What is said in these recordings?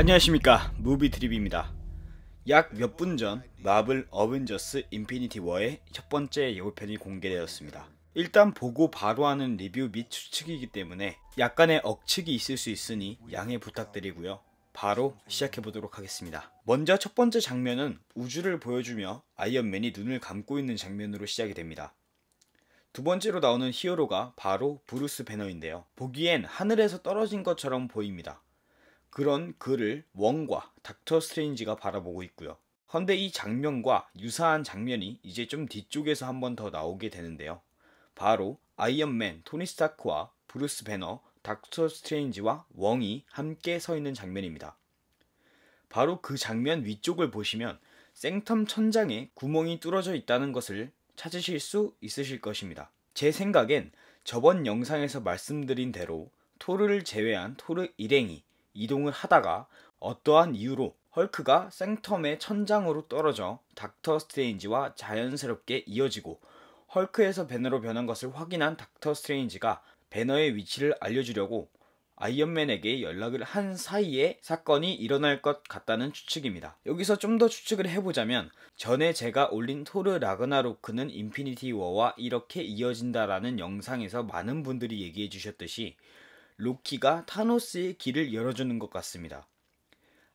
안녕하십니까 무비드립입니다 약 몇 분 전 마블 어벤져스 인피니티 워의 첫 번째 예고편이 공개되었습니다 일단 보고 바로 하는 리뷰 및 추측이기 때문에 약간의 억측이 있을 수 있으니 양해 부탁드리고요 바로 시작해보도록 하겠습니다 먼저 첫 번째 장면은 우주를 보여주며 아이언맨이 눈을 감고 있는 장면으로 시작이 됩니다 두 번째로 나오는 히어로가 바로 브루스 배너인데요. 보기엔 하늘에서 떨어진 것처럼 보입니다. 그런 그를 원과 닥터 스트레인지가 바라보고 있고요. 헌데 이 장면과 유사한 장면이 이제 좀 뒤쪽에서 한 번 더 나오게 되는데요. 바로 아이언맨 토니 스타크와 브루스 배너, 닥터 스트레인지와 웡이 함께 서 있는 장면입니다. 바로 그 장면 위쪽을 보시면 생텀 천장에 구멍이 뚫어져 있다는 것을 찾으실 수 있으실 것입니다. 제 생각엔 저번 영상에서 말씀드린 대로 토르를 제외한 토르 일행이 이동을 하다가 어떠한 이유로 헐크가 생텀의 천장으로 떨어져 닥터 스트레인지와 자연스럽게 이어지고 헐크에서 배너로 변한 것을 확인한 닥터 스트레인지가 배너의 위치를 알려주려고 아이언맨에게 연락을 한 사이에 사건이 일어날 것 같다는 추측입니다. 여기서 좀 더 추측을 해보자면 전에 제가 올린 토르 라그나로크는 인피니티 워와 이렇게 이어진다라는 영상에서 많은 분들이 얘기해 주셨듯이 로키가 타노스의 길을 열어주는 것 같습니다.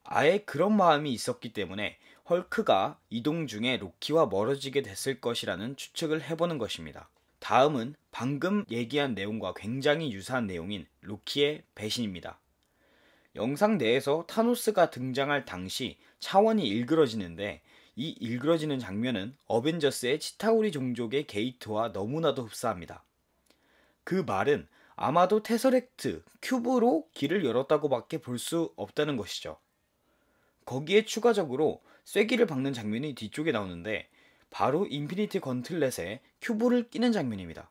아예 그런 마음이 있었기 때문에 헐크가 이동 중에 로키와 멀어지게 됐을 것이라는 추측을 해보는 것입니다. 다음은 방금 얘기한 내용과 굉장히 유사한 내용인 로키의 배신입니다. 영상 내에서 타노스가 등장할 당시 차원이 일그러지는데 이 일그러지는 장면은 어벤져스의 치타우리 종족의 게이트와 너무나도 흡사합니다. 그 말은 아마도 테서렉트, 큐브로 길을 열었다고밖에 볼 수 없다는 것이죠. 거기에 추가적으로 쐐기를 박는 장면이 뒤쪽에 나오는데 바로 인피니티 건틀렛에 큐브를 끼는 장면입니다.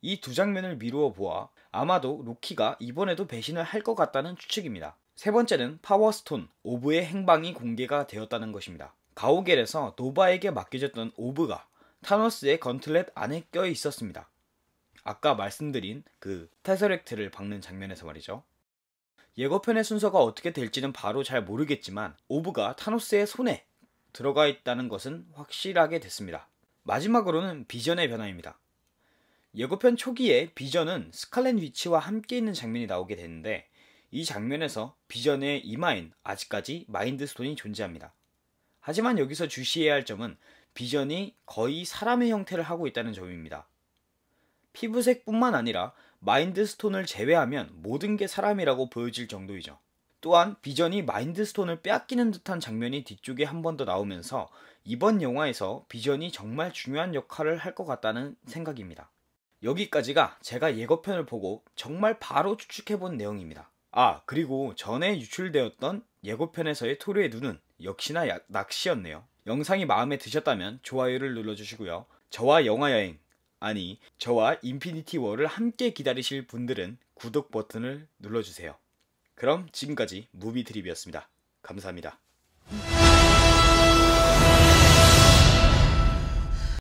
이 두 장면을 미루어 보아 아마도 로키가 이번에도 배신을 할 것 같다는 추측입니다. 세 번째는 파워스톤, 오브의 행방이 공개가 되었다는 것입니다. 가오겔에서 노바에게 맡겨졌던 오브가 타노스의 건틀렛 안에 껴 있었습니다. 아까 말씀드린 그테세렉트를 박는 장면에서 말이죠. 예고편의 순서가 어떻게 될지는 바로 잘 모르겠지만 오브가 타노스의 손에 들어가 있다는 것은 확실하게 됐습니다. 마지막으로는 비전의 변화입니다. 예고편 초기에 비전은 스칼렛 위치와 함께 있는 장면이 나오게 되는데 이 장면에서 비전의 이마인 아직까지 마인드스톤이 존재합니다. 하지만 여기서 주시해야 할 점은 비전이 거의 사람의 형태를 하고 있다는 점입니다. 피부색뿐만 아니라 마인드스톤을 제외하면 모든 게 사람이라고 보여질 정도이죠. 또한 비전이 마인드스톤을 빼앗기는 듯한 장면이 뒤쪽에 한 번 더 나오면서 이번 영화에서 비전이 정말 중요한 역할을 할 것 같다는 생각입니다. 여기까지가 제가 예고편을 보고 정말 바로 추측해본 내용입니다. 아, 그리고 전에 유출되었던 예고편에서의 토르의 눈은 역시나 야, 낚시였네요. 영상이 마음에 드셨다면 좋아요를 눌러주시고요. 저와 영화여행 아니 저와 인피니티 워를 함께 기다리실 분들은 구독 버튼을 눌러주세요. 그럼 지금까지 무비드립이었습니다. 감사합니다.